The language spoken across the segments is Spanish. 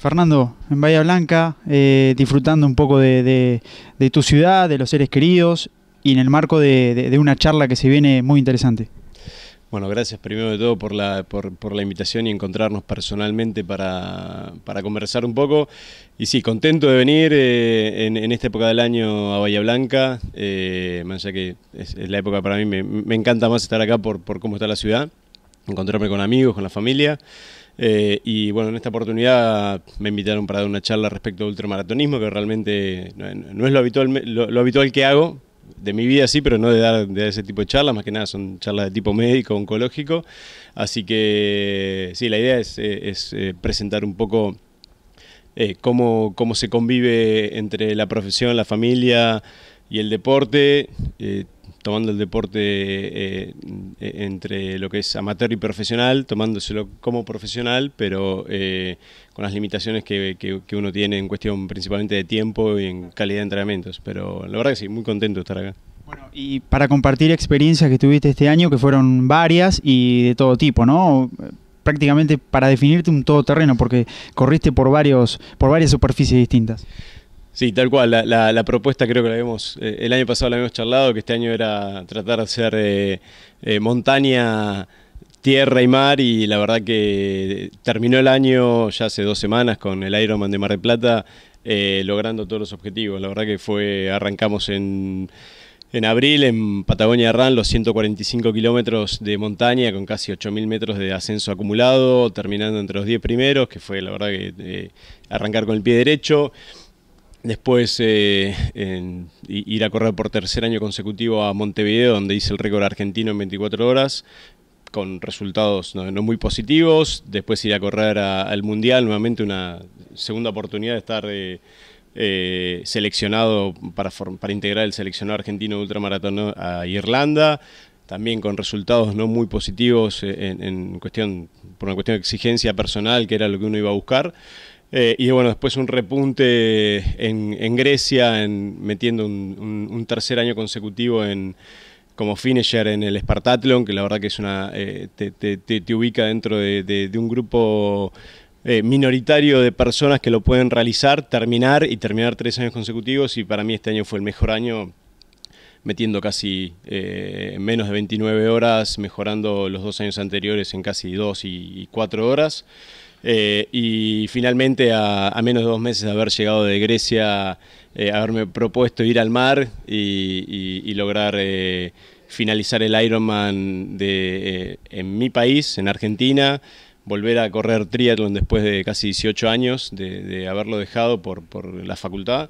Fernando, en Bahía Blanca, eh, disfrutando un poco de, tu ciudad, de los seres queridos y en el marco de, una charla que se viene muy interesante. Bueno, gracias primero de todo por la, invitación y encontrarnos personalmente para, conversar un poco. Y sí, contento de venir eh, en, esta época del año a Bahía Blanca, ya eh, que es, la época para mí, me, me encanta más estar acá por, por cómo está la ciudad, encontrarme con amigos, con la familia. Eh, y bueno, en esta oportunidad me invitaron para dar una charla respecto a ultramaratonismo, que realmente no, es lo habitual, lo, habitual que hago, de mi vida sí, pero no de dar, de ese tipo de charlas, más que nada son charlas de tipo médico, oncológico. Así que sí, la idea es, eh, eh, presentar un poco... cómo, se convive entre la profesión, la familia y el deporte, tomando el deporte eh, eh, entre lo que es amateur y profesional, tomándoselo como profesional, pero eh, con las limitaciones que, uno tiene en cuestión principalmente de tiempo y en calidad de entrenamientos. Pero la verdad que sí, muy contento de estar acá. Bueno, y para compartir experiencias que tuviste este año, que fueron varias y de todo tipo, ¿no? Prácticamente para definirte un todoterreno, porque corriste por, varios, por varias superficies distintas. Sí, tal cual. La, propuesta creo que la habíamos, eh, el año pasado la habíamos charlado, que este año era tratar de hacer eh, eh, montaña, tierra y mar, y la verdad que terminó el año ya hace dos semanas con el Ironman de Mar del Plata, logrando todos los objetivos. La verdad que fue, arrancamos en... En abril, en Patagonia ran los 145 kilómetros de montaña con casi 8.000 metros de ascenso acumulado, terminando entre los 10 primeros, que fue la verdad que arrancar con el pie derecho. Después eh, ir a correr por tercer año consecutivo a Montevideo, donde hice el récord argentino en 24 horas, con resultados no, muy positivos. Después ir a correr al Mundial, nuevamente una segunda oportunidad de estar eh, eh, seleccionado para, integrar el seleccionado argentino de ultramaratón a Irlanda también con resultados no muy positivos en, cuestión, por una cuestión de exigencia personal, que era lo que uno iba a buscar. Eh, y bueno, después un repunte en, Grecia, en, metiendo un, tercer año consecutivo en, como finisher en el Spartathlon, que la verdad que es una eh, te, ubica dentro de, un grupo eh, minoritario de personas que lo pueden realizar, terminar y terminar tres años consecutivos. Y para mí este año fue el mejor año metiendo casi menos de 29 horas, mejorando los dos años anteriores en casi dos y, y cuatro horas. Eh, y finalmente, a, menos de dos meses de haber llegado de Grecia, eh, haberme propuesto ir al mar y, lograr eh, finalizar el Ironman de, en mi país, en Argentina, volver a correr triatlón después de casi 18 años de, haberlo dejado por, la facultad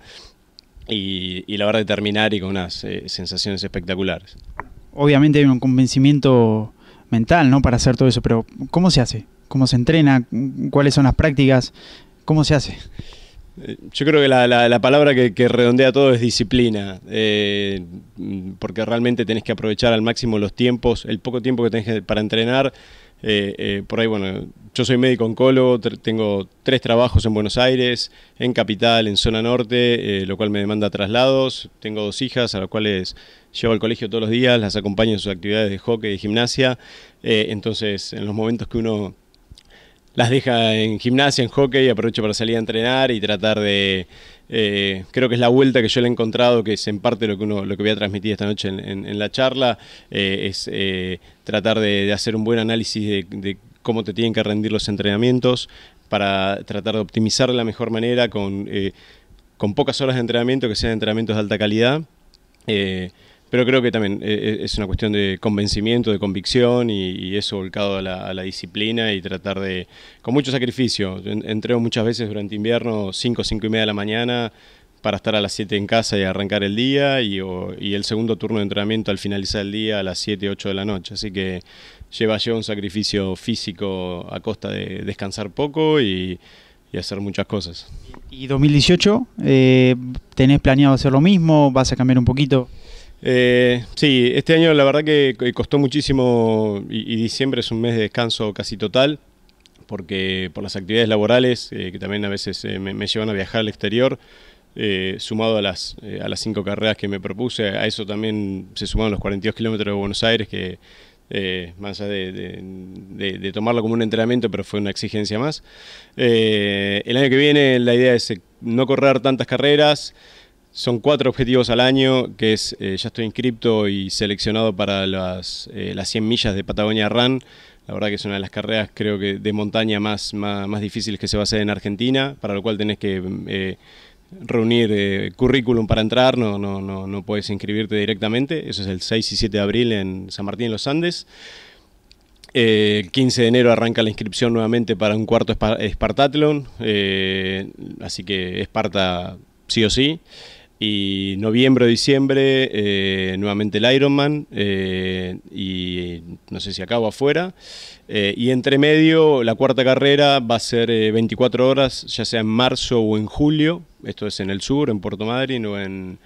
y, la verdad de terminar y con unas sensaciones espectaculares. Obviamente hay un convencimiento mental, ¿no? Para hacer todo eso, pero ¿cómo se hace? cómo se entrena, cuáles son las prácticas, cómo se hace. Eh, yo creo que la, palabra que, redondea todo es disciplina, eh, porque realmente tenés que aprovechar al máximo los tiempos, el poco tiempo que tenés para entrenar. Eh, por ahí, bueno, yo soy médico oncólogo, tengo tres trabajos en Buenos Aires, en Capital, en Zona Norte, lo cual me demanda traslados. Tengo dos hijas a las cuales llevo al colegio todos los días, las acompaño en sus actividades de hockey y gimnasia. entonces, en los momentos que uno las deja en gimnasia, en hockey, aprovecho para salir a entrenar y tratar de... Eh, creo que es la vuelta que yo le he encontrado, que es en parte lo que, uno, lo que voy a transmitir esta noche en, la charla, eh, es eh, tratar de, hacer un buen análisis de, cómo te tienen que rendir los entrenamientos para tratar de optimizar de la mejor manera con, con pocas horas de entrenamiento, que sean entrenamientos de alta calidad. Pero creo que también eh, eh, es una cuestión de convencimiento, de convicción y, eso volcado a la, disciplina y tratar de, con mucho sacrificio, entreno muchas veces durante invierno 5, 5 y media de la mañana para estar a las 7 en casa y arrancar el día y, el segundo turno de entrenamiento al finalizar el día a las 7, 8 de la noche. Así que lleva, lleva un sacrificio físico a costa de descansar poco y hacer muchas cosas. ¿Y 2018? Eh, ¿Tenés planeado hacer lo mismo? ¿Vas a cambiar un poquito? Eh, sí, este año la verdad que costó muchísimo y, diciembre es un mes de descanso casi total porque por las actividades laborales eh, que también a veces eh, me, llevan a viajar al exterior, eh, sumado a las, a las cinco carreras que me propuse, a eso también se sumaron los 42 kilómetros de Buenos Aires que más allá de, de, tomarlo como un entrenamiento, pero fue una exigencia más. el año que viene la idea es no correr tantas carreras, son cuatro objetivos al año, que es, eh, ya estoy inscripto y seleccionado para las, eh, las 100 millas de Patagonia Run. La verdad que es una de las carreras, creo que, de montaña más, más, difíciles que se va a hacer en Argentina, para lo cual tenés que eh, reunir currículum para entrar, no, no, no, no puedes inscribirte directamente. Eso es el 6 y 7 de abril en San Martín los Andes. el 15 de enero arranca la inscripción nuevamente para un cuarto Espartatlon, así que Esparta sí o sí. Y noviembre, diciembre, eh, nuevamente el Ironman, eh, y no sé si acabo afuera. Eh, y entre medio, la cuarta carrera va a ser 24 horas, ya sea en marzo o en julio. Esto es en el sur, en Puerto Madryn o en,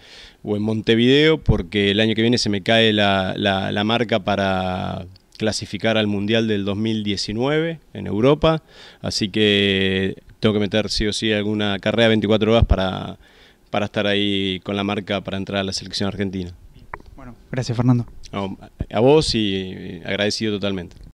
o en Montevideo, porque el año que viene se me cae la, la marca para clasificar al Mundial del 2019 en Europa. Así que tengo que meter sí o sí alguna carrera 24 horas para para estar ahí con la marca para entrar a la selección argentina. Bueno, gracias Fernando. A, vos y agradecido totalmente.